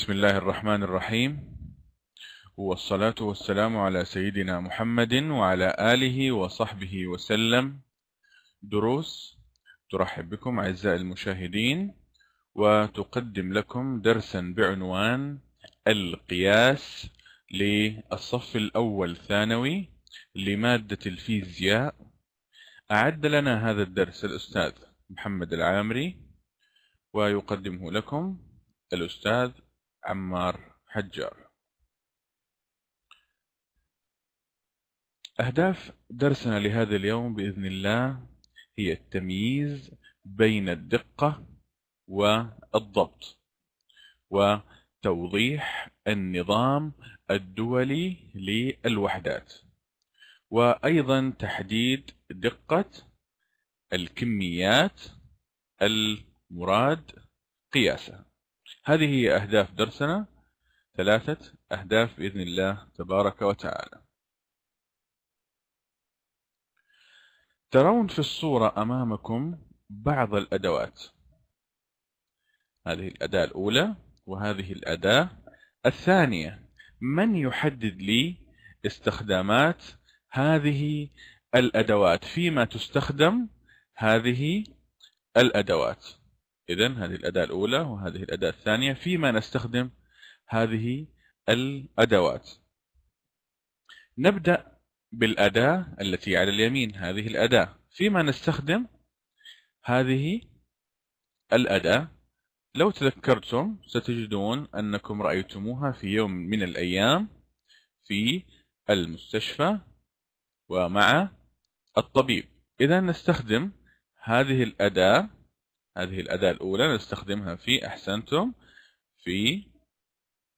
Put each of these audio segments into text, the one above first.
بسم الله الرحمن الرحيم والصلاة والسلام على سيدنا محمد وعلى آله وصحبه وسلم دروس ترحب بكم أعزائي المشاهدين وتقدم لكم درسا بعنوان القياس للصف الأول ثانوي لمادة الفيزياء أعد لنا هذا الدرس الأستاذ محمد العامري ويقدمه لكم الأستاذ عمار حجار أهداف درسنا لهذا اليوم بإذن الله هي التمييز بين الدقة والضبط وتوضيح النظام الدولي للوحدات وأيضا تحديد دقة الكميات المراد قياسها هذه هي أهداف درسنا ثلاثة أهداف بإذن الله تبارك وتعالى ترون في الصورة أمامكم بعض الأدوات هذه الأداة الأولى وهذه الأداة الثانية من يحدد لي استخدامات هذه الأدوات فيما تستخدم هذه الأدوات إذا هذه الأداة الأولى وهذه الأداة الثانية فيما نستخدم هذه الأدوات نبدأ بالأداة التي على اليمين هذه الأداة فيما نستخدم هذه الأداة لو تذكرتم ستجدون أنكم رأيتموها في يوم من الأيام في المستشفى ومع الطبيب إذا نستخدم هذه الأداة هذه الأداة الأولى نستخدمها في أحسنتم في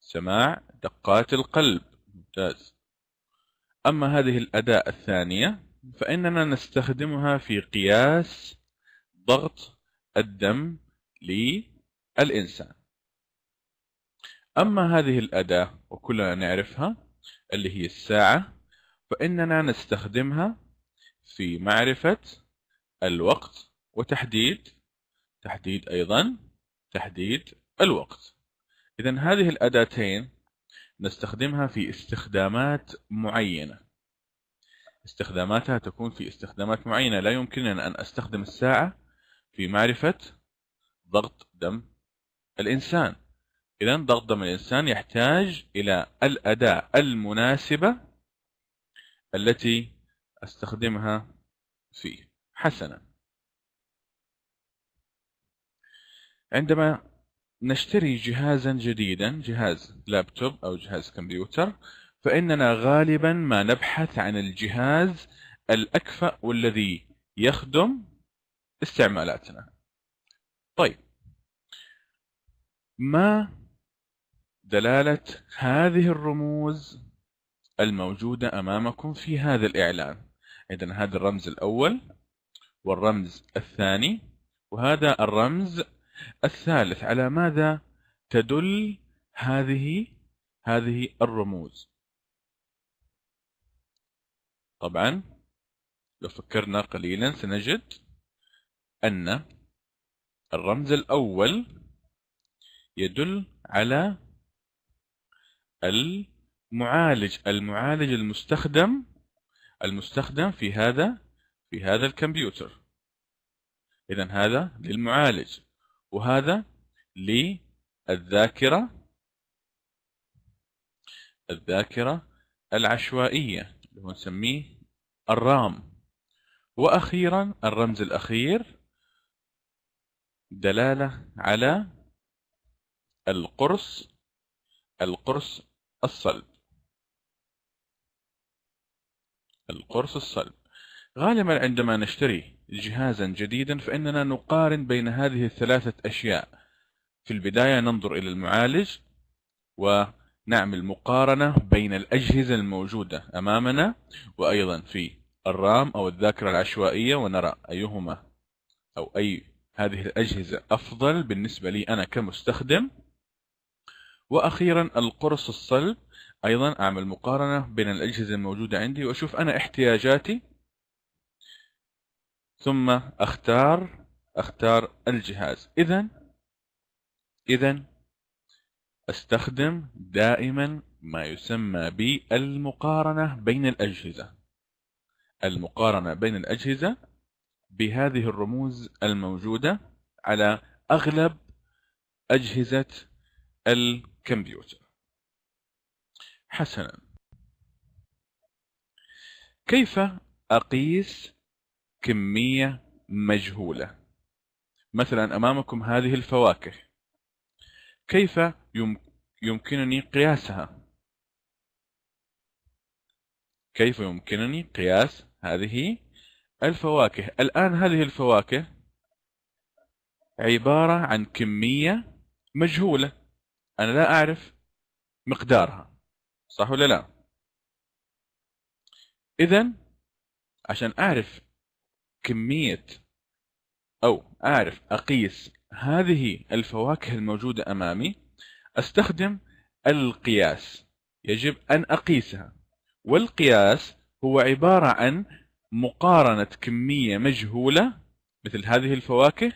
سماع دقات القلب ممتاز أما هذه الأداة الثانية فإننا نستخدمها في قياس ضغط الدم للإنسان أما هذه الأداة وكلنا نعرفها اللي هي الساعة فإننا نستخدمها في معرفة الوقت وتحديد تحديد أيضا تحديد الوقت إذا هذه الأداتين نستخدمها في استخدامات معينة استخداماتها تكون في استخدامات معينة لا يمكننا أن أستخدم الساعة في معرفة ضغط دم الإنسان إذا ضغط دم الإنسان يحتاج إلى الأداة المناسبة التي أستخدمها فيه حسنا عندما نشتري جهازا جديدا جهاز لابتوب أو جهاز كمبيوتر فإننا غالبا ما نبحث عن الجهاز الأكفأ والذي يخدم استعمالاتنا طيب ما دلالة هذه الرموز الموجودة أمامكم في هذا الإعلان إذن هذا الرمز الأول والرمز الثاني وهذا الرمز الثالث على ماذا تدل هذه هذه الرموز طبعا لو فكرنا قليلا سنجد أن الرمز الأول يدل على المعالج المعالج المستخدم المستخدم في هذا في هذا الكمبيوتر إذا هذا للمعالج وهذا للذاكرة الذاكرة العشوائية اللي هو نسميه الرام وأخيرا الرمز الأخير دلالة على القرص القرص الصلب القرص الصلب غالبا عندما نشتري جهازا جديدا فإننا نقارن بين هذه الثلاثة أشياء في البداية ننظر إلى المعالج ونعمل مقارنة بين الأجهزة الموجودة أمامنا وأيضا في الرام أو الذاكرة العشوائية ونرى أيهما أو أي هذه الأجهزة أفضل بالنسبة لي أنا كمستخدم وأخيرا القرص الصلب أيضا أعمل مقارنة بين الأجهزة الموجودة عندي وأشوف أنا احتياجاتي ثم اختار اختار الجهاز اذا اذا استخدم دائما ما يسمى بالمقارنة بين الأجهزة المقارنة بين الأجهزة بهذه الرموز الموجودة على أغلب أجهزة الكمبيوتر حسنا كيف أقيس كمية مجهولة مثلا أمامكم هذه الفواكه كيف يمكنني قياسها كيف يمكنني قياس هذه الفواكه الآن هذه الفواكه عبارة عن كمية مجهولة أنا لا أعرف مقدارها صح ولا لا إذا عشان أعرف كمية أو أعرف أقيس هذه الفواكه الموجودة أمامي أستخدم القياس يجب أن أقيسها والقياس هو عبارة عن مقارنة كمية مجهولة مثل هذه الفواكه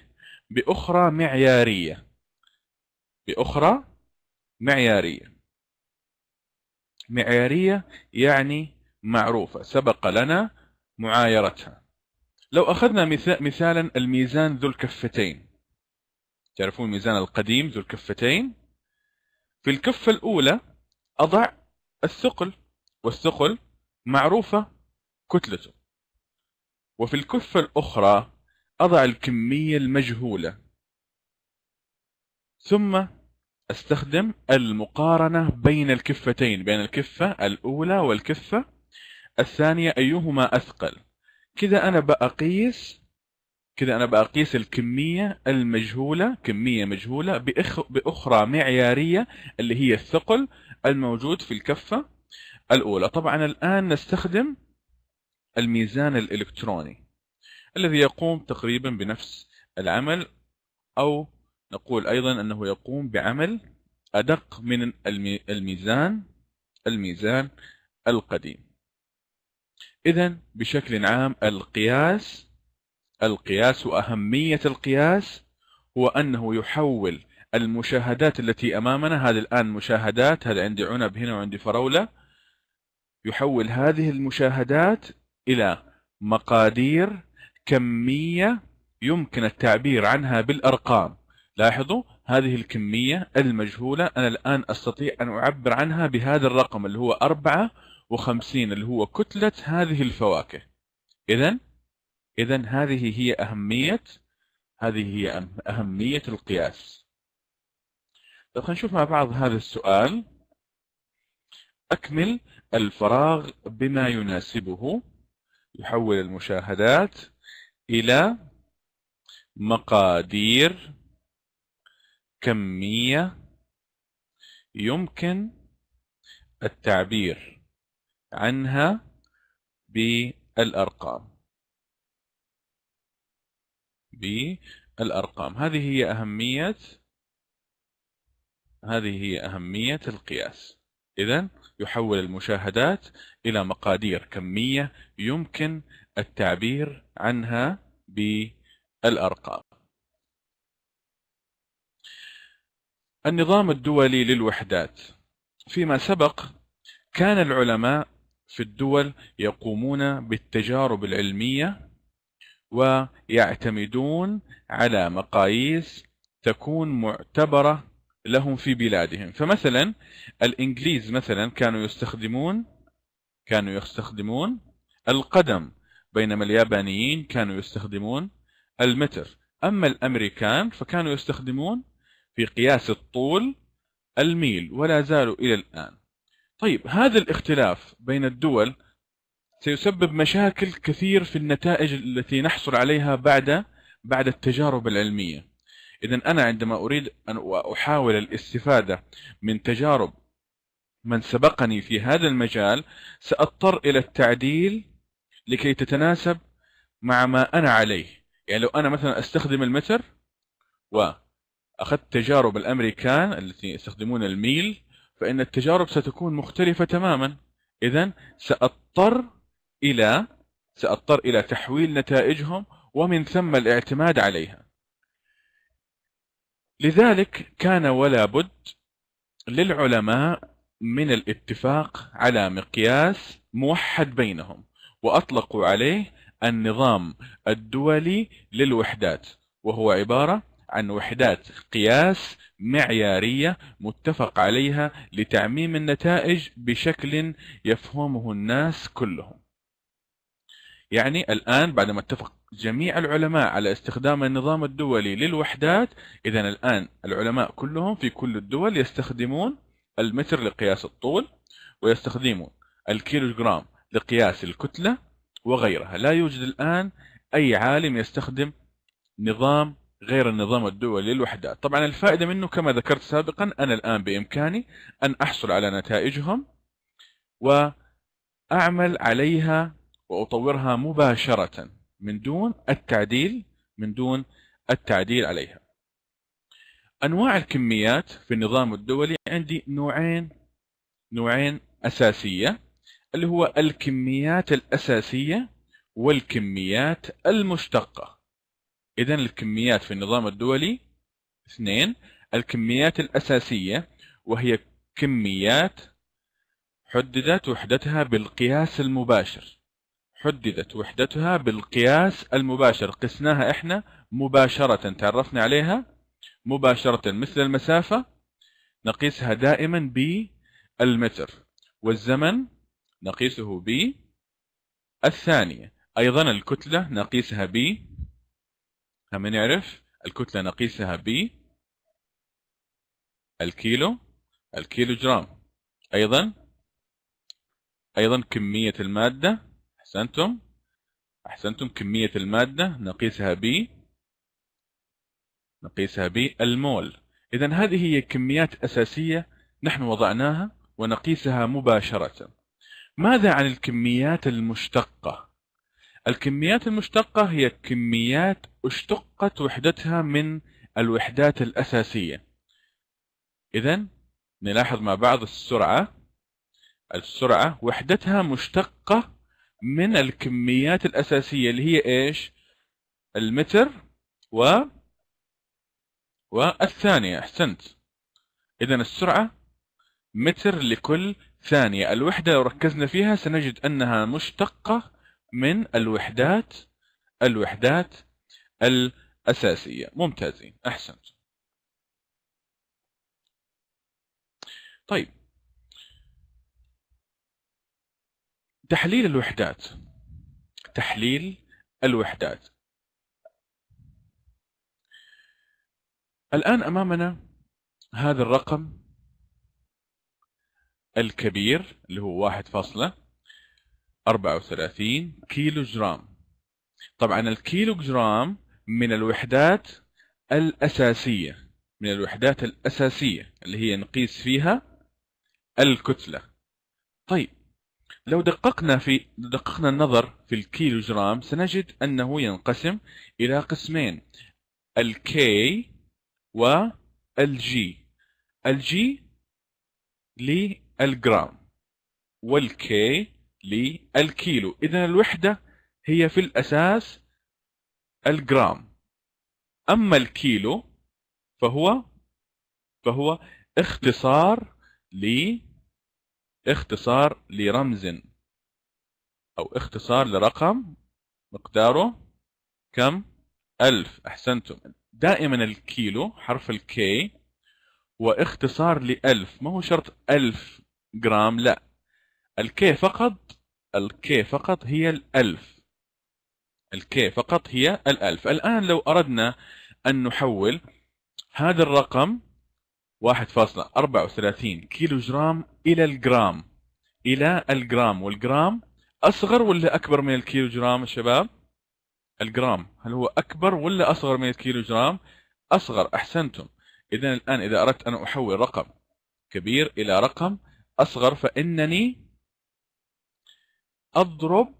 بأخرى معيارية بأخرى معيارية معيارية يعني معروفة سبق لنا معايرتها لو أخذنا مثالا الميزان ذو الكفتين تعرفون الميزان القديم ذو الكفتين في الكفة الأولى أضع الثقل والثقل معروفة كتلته وفي الكفة الأخرى أضع الكمية المجهولة ثم استخدم المقارنة بين الكفتين بين الكفة الأولى والكفة الثانية أيهما أثقل كذا انا بقيس كذا انا بقيس الكميه المجهوله كميه مجهوله بأخ باخرى معياريه اللي هي الثقل الموجود في الكفه الاولى طبعا الان نستخدم الميزان الالكتروني الذي يقوم تقريبا بنفس العمل او نقول ايضا انه يقوم بعمل ادق من الميزان الميزان القديم إذا بشكل عام القياس القياس وأهمية القياس هو أنه يحول المشاهدات التي أمامنا هذه الآن مشاهدات هذا عندي عنب هنا وعندي فراولة يحول هذه المشاهدات إلى مقادير كمية يمكن التعبير عنها بالأرقام لاحظوا هذه الكمية المجهولة أنا الآن أستطيع أن أعبر عنها بهذا الرقم اللي هو أربعة وخمسين اللي هو كتلة هذه الفواكه إذا إذا هذه هي أهمية هذه هي أهمية القياس طيب خلينا نشوف مع بعض هذا السؤال أكمل الفراغ بما يناسبه يحول المشاهدات إلى مقادير كمية يمكن التعبير عنها بالأرقام بالأرقام هذه هي أهمية هذه هي أهمية القياس إذا يحول المشاهدات إلى مقادير كمية يمكن التعبير عنها بالأرقام النظام الدولي للوحدات فيما سبق كان العلماء في الدول يقومون بالتجارب العلمية ويعتمدون على مقاييس تكون معتبرة لهم في بلادهم فمثلا الإنجليز مثلا كانوا يستخدمون كانوا يستخدمون القدم بينما اليابانيين كانوا يستخدمون المتر أما الأمريكان فكانوا يستخدمون في قياس الطول الميل ولا زالوا إلى الآن طيب هذا الاختلاف بين الدول سيسبب مشاكل كثير في النتائج التي نحصل عليها بعد بعد التجارب العلمية إذا أنا عندما أريد أن أحاول الاستفادة من تجارب من سبقني في هذا المجال سأضطر إلى التعديل لكي تتناسب مع ما أنا عليه يعني لو أنا مثلا أستخدم المتر وأخذت تجارب الأمريكان التي يستخدمون الميل فإن التجارب ستكون مختلفة تماما إذا سأضطر إلى سأضطر إلى تحويل نتائجهم ومن ثم الاعتماد عليها لذلك كان ولا بد للعلماء من الاتفاق على مقياس موحد بينهم وأطلقوا عليه النظام الدولي للوحدات وهو عبارة عن وحدات قياس معيارية متفق عليها لتعميم النتائج بشكل يفهمه الناس كلهم يعني الآن بعدما اتفق جميع العلماء على استخدام النظام الدولي للوحدات إذا الآن العلماء كلهم في كل الدول يستخدمون المتر لقياس الطول ويستخدمون الكيلوغرام لقياس الكتلة وغيرها لا يوجد الآن أي عالم يستخدم نظام غير النظام الدولي للوحدات طبعا الفائدة منه كما ذكرت سابقا أنا الآن بإمكاني أن أحصل على نتائجهم وأعمل عليها وأطورها مباشرة من دون التعديل من دون التعديل عليها أنواع الكميات في النظام الدولي عندي نوعين نوعين أساسية اللي هو الكميات الأساسية والكميات المشتقة إذا الكميات في النظام الدولي اثنين الكميات الأساسية وهي كميات حددت وحدتها بالقياس المباشر حددت وحدتها بالقياس المباشر قسناها احنا مباشرة تعرفنا عليها مباشرة مثل المسافة نقيسها دائما بالمتر والزمن نقيسه بالثانية أيضا الكتلة نقيسها بالمتر لما نعرف الكتلة نقيسها ب الكيلو الكيلو جرام أيضا أيضا كمية المادة أحسنتم أحسنتم كمية المادة نقيسها ب نقيسها ب المول إذا هذه هي كميات أساسية نحن وضعناها ونقيسها مباشرة ماذا عن الكميات المشتقة؟ الكميات المشتقة هي كميات اشتقت وحدتها من الوحدات الأساسية إذا نلاحظ مع بعض السرعة السرعة وحدتها مشتقة من الكميات الأساسية اللي هي إيش المتر و والثانية أحسنت إذا السرعة متر لكل ثانية الوحدة لو ركزنا فيها سنجد أنها مشتقة من الوحدات الوحدات الأساسية ممتازين أحسنت طيب تحليل الوحدات تحليل الوحدات الآن أمامنا هذا الرقم الكبير اللي هو واحد فاصلة أربعة وثلاثين كيلو جرام طبعا الكيلو جرام من الوحدات الأساسية من الوحدات الأساسية اللي هي نقيس فيها الكتلة طيب لو دققنا في دققنا النظر في الكيلو جرام سنجد أنه ينقسم إلى قسمين الكي والجي الجي للجرام والكي للكيلو إذا الوحدة هي في الأساس الجرام أما الكيلو فهو فهو اختصار ل اختصار لرمز أو اختصار لرقم مقداره كم ألف أحسنتم دائما الكيلو حرف الكي واختصار لألف ما هو شرط ألف جرام لا الكي فقط الكي فقط هي الألف الكي فقط هي الألف الآن لو أردنا أن نحول هذا الرقم 1.34 كيلو جرام إلى الجرام إلى الجرام والجرام أصغر ولا أكبر من الكيلو جرام شباب الجرام هل هو أكبر ولا أصغر من الكيلو جرام أصغر أحسنتم إذا الآن إذا أردت أن أحول رقم كبير إلى رقم أصغر فإنني أضرب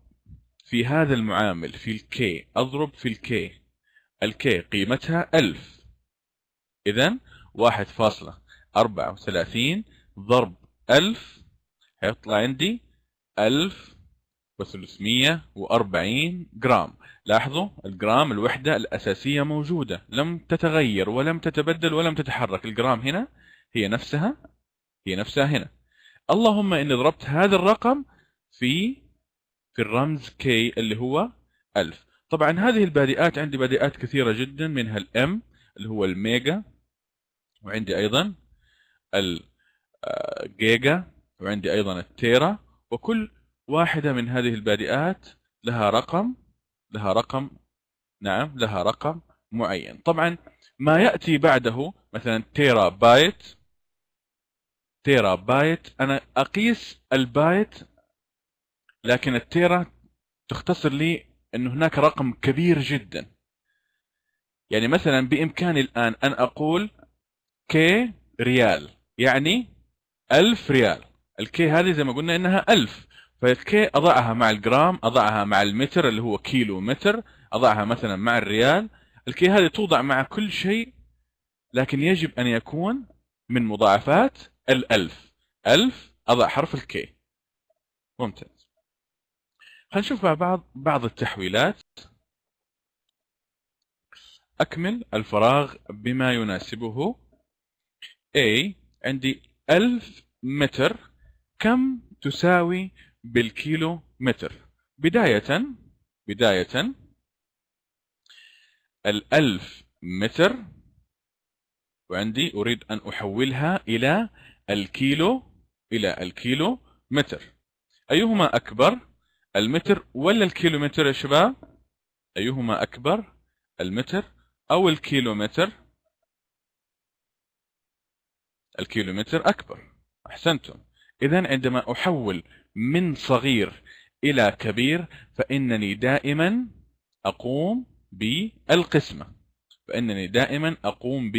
في هذا المعامل في الكي أضرب في الكي الكي قيمتها 1000 إذا 1.34 ضرب 1000 هيطلع عندي 1340 جرام لاحظوا الجرام الوحدة الأساسية موجودة لم تتغير ولم تتبدل ولم تتحرك الجرام هنا هي نفسها هي نفسها هنا اللهم إني ضربت هذا الرقم في في الرمز K اللي هو 1000 طبعا هذه البادئات عندي بادئات كثيرة جدا منها الام اللي هو الميجا وعندي أيضا الجيجا آه، وعندي أيضا التيرا وكل واحدة من هذه البادئات لها رقم لها رقم نعم لها رقم معين طبعا ما يأتي بعده مثلا تيرا بايت تيرا بايت أنا أقيس البايت لكن التيرا تختصر لي أن هناك رقم كبير جدا يعني مثلا بامكاني الان ان اقول كي ريال يعني ألف ريال الكي هذه زي ما قلنا انها ألف فالكي اضعها مع الجرام اضعها مع المتر اللي هو كيلو متر اضعها مثلا مع الريال الكي هذه توضع مع كل شيء لكن يجب ان يكون من مضاعفات الألف ألف أضع حرف الكي ممتاز خلينا نشوف مع بعض بعض التحويلات أكمل الفراغ بما يناسبه A عندي 1000 متر كم تساوي بالكيلو متر بداية بداية ال1000 متر وعندي أريد أن أحولها إلى الكيلو إلى الكيلو متر أيهما أكبر المتر ولا الكيلومتر يا شباب أيهما أكبر المتر أو الكيلومتر الكيلومتر أكبر أحسنتم إذا عندما أحول من صغير إلى كبير فإنني دائما أقوم بالقسمة فإنني دائما أقوم ب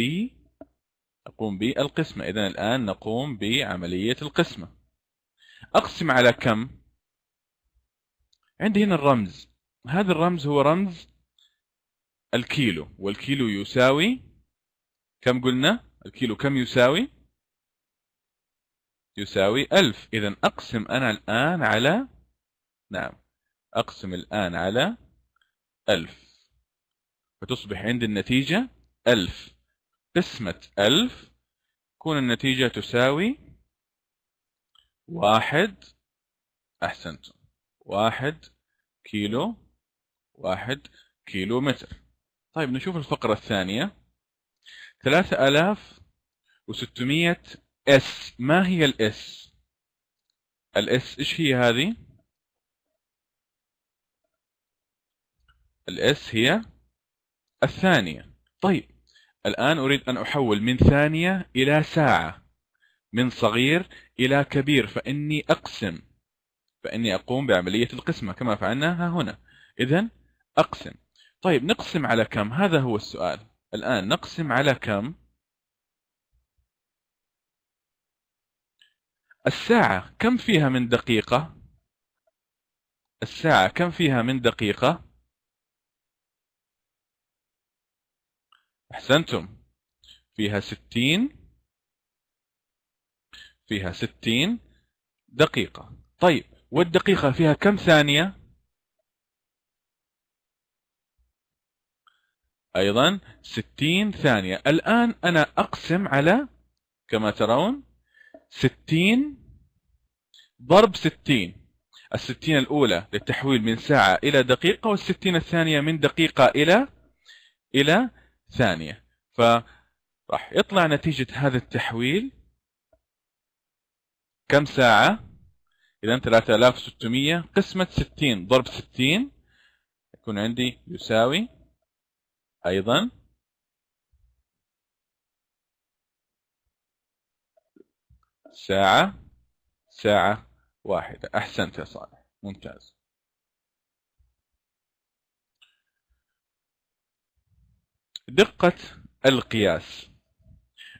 أقوم بالقسمة إذا الآن نقوم بعملية القسمة أقسم على كم عندي هنا الرمز هذا الرمز هو رمز الكيلو والكيلو يساوي كم قلنا الكيلو كم يساوي يساوي ألف إذا أقسم أنا الآن على نعم أقسم الآن على ألف فتصبح عندي النتيجة ألف قسمة ألف تكون النتيجة تساوي واحد أحسنتم واحد كيلو واحد كيلو متر طيب نشوف الفقرة الثانية ثلاثة آلاف وستمية اس ما هي الاس الاس ايش هي هذه الاس هي الثانية طيب الآن أريد أن أحول من ثانية إلى ساعة من صغير إلى كبير فإني أقسم فإني أقوم بعملية القسمة كما فعلناها هنا إذا أقسم طيب نقسم على كم هذا هو السؤال الآن نقسم على كم الساعة كم فيها من دقيقة الساعة كم فيها من دقيقة أحسنتم فيها ستين فيها ستين دقيقة طيب والدقيقة فيها كم ثانية أيضا ستين ثانية الآن أنا أقسم على كما ترون ستين ضرب ستين الستين الأولى للتحويل من ساعة إلى دقيقة والستين الثانية من دقيقة إلى إلى ثانية فراح يطلع نتيجة هذا التحويل كم ساعة إذا 3600 قسمة 60 ضرب 60 يكون عندي يساوي أيضا ساعة ساعة واحدة أحسنت يا صالح ممتاز دقة القياس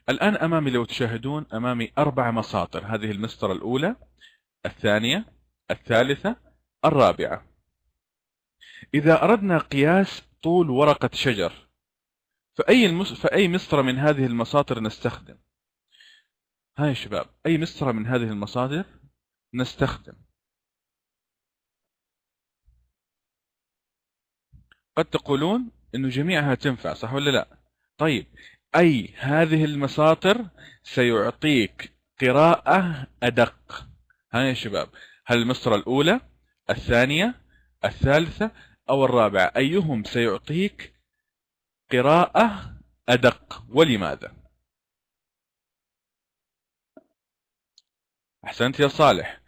الآن أمامي لو تشاهدون أمامي أربع مساطر هذه المسطرة الأولى الثانية الثالثة الرابعة إذا أردنا قياس طول ورقة شجر فأي, المس... فأي مسطرة من هذه المصادر نستخدم هاي يا شباب أي مسطرة من هذه المصادر نستخدم قد تقولون أنه جميعها تنفع صح ولا لا طيب أي هذه المساطر سيعطيك قراءة أدق ها يا شباب هل المسطرة الأولى الثانية الثالثة أو الرابعة أيهم سيعطيك قراءة أدق ولماذا أحسنت يا صالح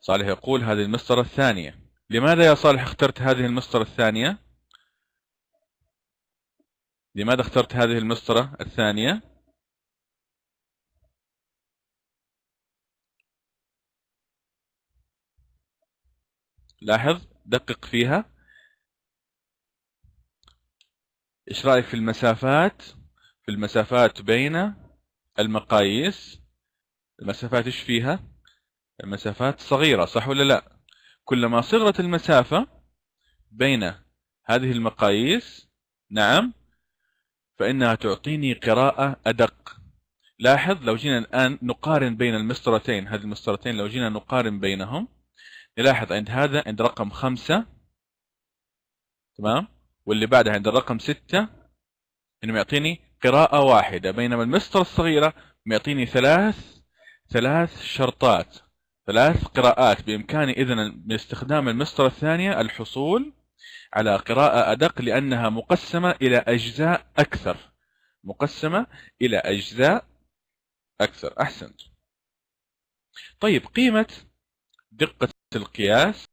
صالح يقول هذه المسطرة الثانية لماذا يا صالح اخترت هذه المسطرة الثانية لماذا اخترت هذه المسطرة الثانية لاحظ دقق فيها ايش رايك في المسافات في المسافات بين المقاييس المسافات ايش فيها المسافات صغيره صح ولا لا كلما صغرت المسافه بين هذه المقاييس نعم فانها تعطيني قراءه ادق لاحظ لو جينا الان نقارن بين المسطرتين هذه المسطرتين لو جينا نقارن بينهم نلاحظ عند هذا عند رقم خمسة تمام واللي بعدها عند الرقم ستة انه يعطيني قراءة واحدة بينما المسطرة الصغيرة يعطيني ثلاث ثلاث شرطات ثلاث قراءات بإمكاني إذن باستخدام المسطرة الثانية الحصول على قراءة أدق لأنها مقسمة إلى أجزاء أكثر مقسمة إلى أجزاء أكثر أحسنت طيب قيمة دقة القياس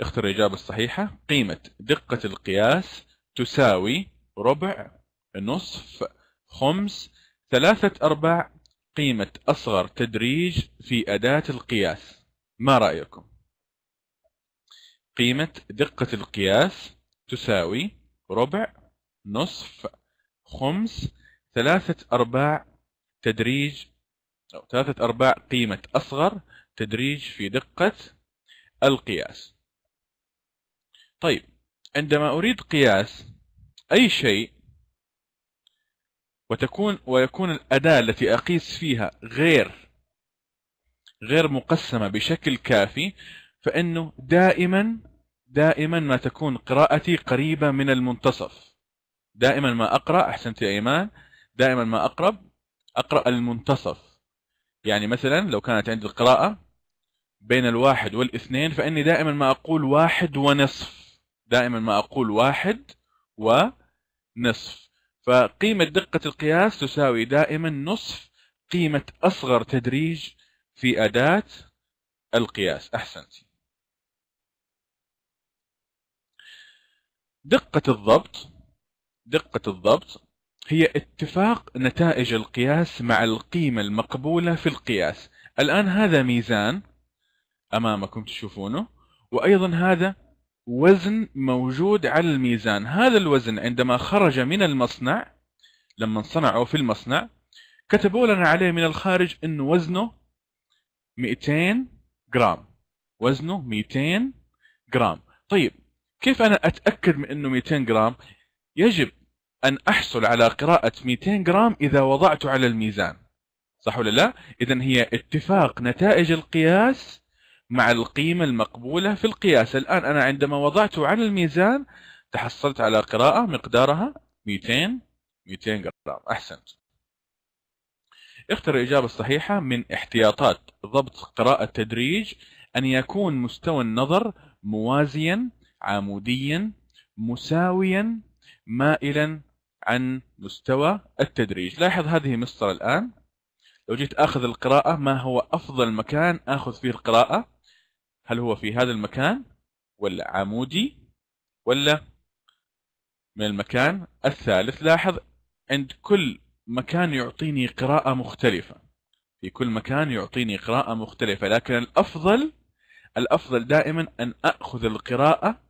اختر الإجابة الصحيحة قيمة دقة القياس تساوي ربع نصف خمس ثلاثة أرباع قيمة أصغر تدريج في أداة القياس ما رأيكم؟ قيمة دقة القياس تساوي ربع نصف خمس ثلاثة أرباع تدريج أو ثلاثة أرباع قيمة أصغر تدريج في دقة القياس طيب عندما أريد قياس أي شيء وتكون ويكون الأداة التي أقيس فيها غير غير مقسمة بشكل كافي فإنه دائما دائما ما تكون قراءتي قريبة من المنتصف دائما ما أقرأ أحسنت يا إيمان دائما ما أقرب أقرأ المنتصف يعني مثلا لو كانت عندي القراءة بين الواحد والاثنين فاني دائما ما اقول واحد ونصف دائما ما اقول واحد ونصف فقيمة دقة القياس تساوي دائما نصف قيمة اصغر تدريج في اداة القياس احسنت دقة الضبط دقة الضبط هي اتفاق نتائج القياس مع القيمة المقبولة في القياس الآن هذا ميزان امامكم تشوفونه وايضا هذا وزن موجود على الميزان هذا الوزن عندما خرج من المصنع لما صنعوا في المصنع كتبوا لنا عليه من الخارج انه وزنه 200 جرام وزنه 200 جرام طيب كيف انا اتاكد من انه 200 جرام يجب ان احصل على قراءه 200 جرام اذا وضعته على الميزان صح ولا لا اذا هي اتفاق نتائج القياس مع القيمة المقبولة في القياس الآن أنا عندما وضعته على الميزان تحصلت على قراءة مقدارها 200 200 جرام أحسنت اختر الإجابة الصحيحة من احتياطات ضبط قراءة تدريج أن يكون مستوى النظر موازيا عموديا مساويا مائلا عن مستوى التدريج لاحظ هذه مصر الآن لو جيت أخذ القراءة ما هو أفضل مكان أخذ فيه القراءة هل هو في هذا المكان ولا عمودي ولا من المكان الثالث لاحظ عند كل مكان يعطيني قراءة مختلفة في كل مكان يعطيني قراءة مختلفة لكن الأفضل الأفضل دائما أن أخذ القراءة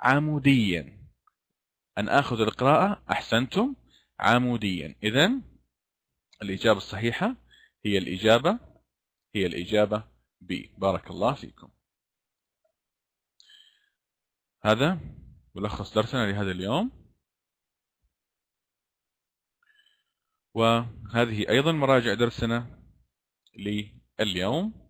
عموديا أن أخذ القراءة أحسنتم عموديا إذا الإجابة الصحيحة هي الإجابة هي الإجابة بي بارك الله فيكم هذا ملخص درسنا لهذا اليوم وهذه أيضا مراجع درسنا لليوم